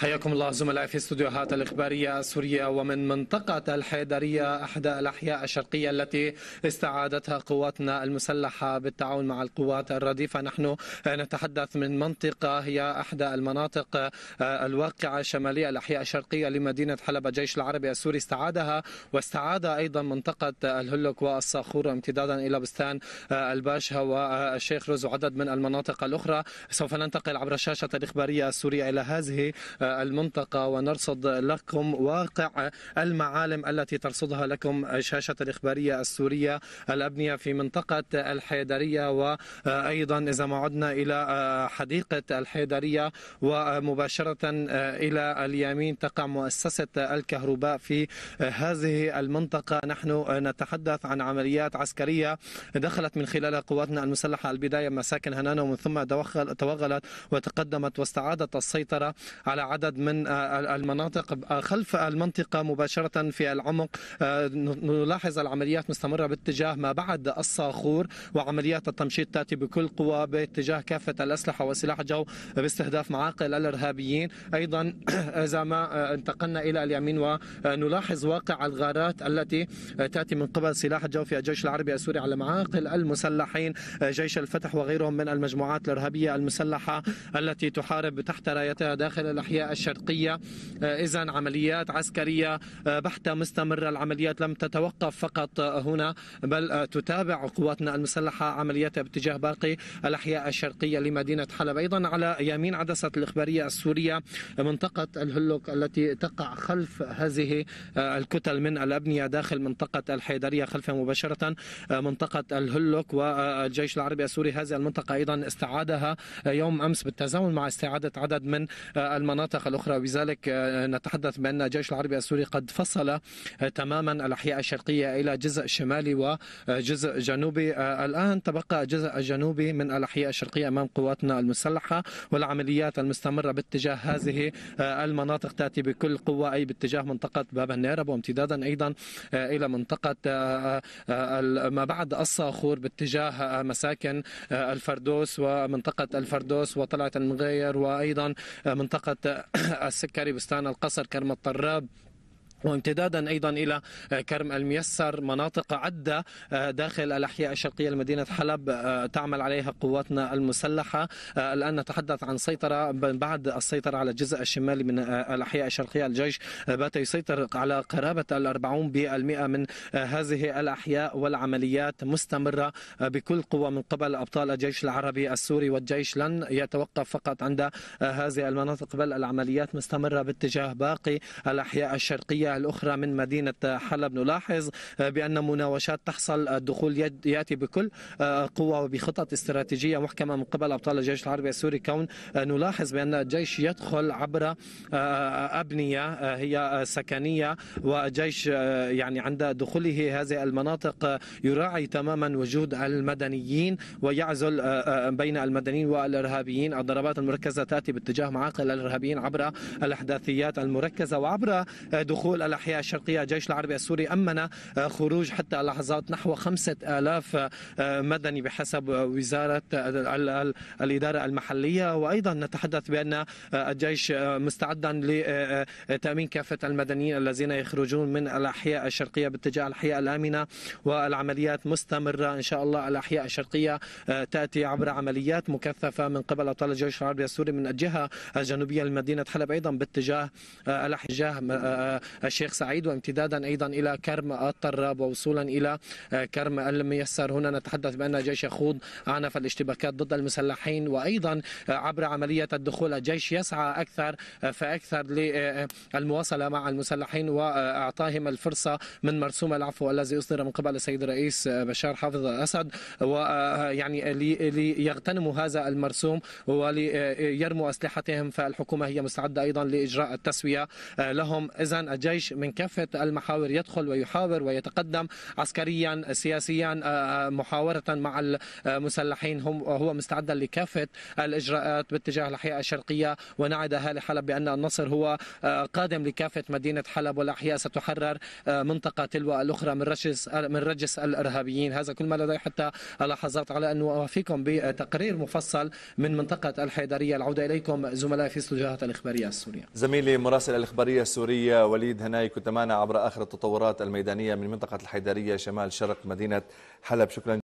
حياكم الله زملائي في استوديوهات الإخبارية السورية ومن منطقة الحيدرية أحدى الأحياء الشرقية التي استعادتها قواتنا المسلحة بالتعاون مع القوات الرديفة نحن نتحدث من منطقة هي أحدى المناطق آه، الواقعة شمالية الأحياء الشرقية لمدينة حلب الجيش العربي السوري استعادها واستعاد أيضا منطقة الهلك والصخور امتدادا إلى بستان آه، الباشا والشيخ رز وعدد من المناطق الأخرى سوف ننتقل عبر الشاشة الإخبارية السورية إلى هذه آه، المنطقة ونرصد لكم واقع المعالم التي ترصدها لكم شاشة الإخبارية السورية الأبنية في منطقة الحيدرية وأيضا إذا ما عدنا إلى حديقة الحيدرية ومباشرة إلى اليمين تقع مؤسسة الكهرباء في هذه المنطقة نحن نتحدث عن عمليات عسكرية دخلت من خلال قواتنا المسلحة البداية مساكن هنانا ومن ثم توغلت وتقدمت واستعادت السيطرة على عدد من آه، آه، المناطق آه، خلف المنطقة مباشرة في العمق نلاحظ العمليات مستمرة باتجاه ما بعد الصاخور وعمليات التمشيط تأتي بكل قوة باتجاه كافة الأسلحة وسلاح الجو باستهداف معاقل الإرهابيين أيضا إذا ما انتقلنا إلى اليمين ونلاحظ واقع الغارات التي تأتي من قبل سلاح الجو في الجيش العربي السوري على معاقل المسلحين جيش الفتح وغيرهم من المجموعات الإرهابية المسلحة التي تحارب تحت رايتها داخل الأحياء الشرقية آه، إذا عمليات عسكرية آه، بحتة مستمرة العمليات لم تتوقف فقط آه، هنا بل تتابع قواتنا المسلحة عملياتها باتجاه باقي الأحياء الشرقية لمدينة حلب أيضا على يمين عدسة الإخبارية السورية منطقة الهلوك التي تقع خلف هذه الكتل من الأبنية داخل منطقة الحيدرية خلفها مباشرة منطقة الهلوك والجيش العربي السوري هذه المنطقة أيضا استعادها يوم أمس بالتزامن مع استعادة عدد من المناطق المنطقة الأخرى وبذلك آه، نتحدث بأن الجيش العربي السوري قد فصل آه، تماما الأحياء الشرقية إلى جزء شمالي وجزء آه، جنوبي الآن تبقى الجزء الجنوبي من الأحياء الشرقية أمام قواتنا المسلحة والعمليات المستمرة باتجاه هذه المناطق تأتي بكل قوة أي باتجاه منطقة باب النيرب وامتدادا أيضا إلى منطقة ما بعد الصاخور باتجاه مساكن الفردوس ومنطقة الفردوس وطلعة المغير وأيضا منطقة السكري بستان القصر كرم الطراب وامتدادا ايضا الى كرم الميسر مناطق عده آه، داخل الاحياء الشرقيه لمدينه حلب آه، تعمل عليها قواتنا المسلحه آه، الان نتحدث عن سيطره بعد السيطره على الجزء الشمالي من الاحياء الشرقيه الجيش بات يسيطر على قرابه ال 40% من هذه الاحياء والعمليات مستمره بكل قوه من قبل ابطال الجيش العربي السوري والجيش لن يتوقف فقط عند هذه المناطق بل العمليات مستمره باتجاه باقي الاحياء الشرقيه الأخرى من مدينة حلب نلاحظ بأن مناوشات تحصل الدخول يأتي بكل آه، قوة وبخطط استراتيجية محكمة من قبل أبطال الجيش العربي السوري كون نلاحظ بأن الجيش يدخل عبر آه، آه، أبنية هي سكنية وجيش يعني عند دخوله هذه المناطق يراعي تماما وجود المدنيين ويعزل بين المدنيين والارهابيين الضربات المركزه تاتي باتجاه معاقل الارهابيين عبر الاحداثيات المركزه وعبر دخول دخول الأحياء الشرقية الجيش العربي السوري أمن آه، خروج حتى اللحظات نحو 5000 آه، مدني بحسب وزارة الإدارة المحلية وأيضا نتحدث بأن آه، الجيش مستعدا لتأمين كافة المدنيين الذين يخرجون من الأحياء الشرقية باتجاه الأحياء الآمنة والعمليات مستمرة إن شاء الله الأحياء الشرقية تأتي عبر عمليات مكثفة من قبل أبطال الجيش العربي السوري من الجهة الجنوبية لمدينة حلب أيضا باتجاه الأحجاه الشيخ سعيد وامتدادا أيضا إلى كرم الطراب ووصولا إلى آه، كرم الميسر هنا نتحدث بأن جيش خوض عنف الاشتباكات ضد المسلحين وأيضا آه، عبر عملية الدخول الجيش يسعى أكثر آه، فأكثر للمواصلة مع المسلحين واعطاهم الفرصة من مرسوم العفو الذي أصدر من قبل السيد الرئيس بشار حافظ الأسد ويعني ليغتنموا هذا المرسوم وليرموا أسلحتهم فالحكومة هي مستعدة أيضا لإجراء التسوية لهم إذا الجيش الجيش من كافة المحاور يدخل ويحاور ويتقدم عسكريا سياسيا آه، آه، محاورة مع المسلحين هم هو مستعدا لكافة الإجراءات باتجاه الأحياء الشرقية ونعد أهالي حلب بأن النصر هو آه، قادم لكافة مدينة حلب والأحياء ستحرر منطقة تلو الأخرى من رجس من رجس الإرهابيين هذا كل ما لدي حتى لاحظت على أن أوافيكم بتقرير مفصل من منطقة الحيدرية العودة إليكم زملائي في استوديوهات الإخبارية السورية زميلي مراسل الإخبارية السورية وليد هناي كنت معنا عبر آخر التطورات الميدانية من منطقة الحيدرية شمال شرق مدينة حلب شكرا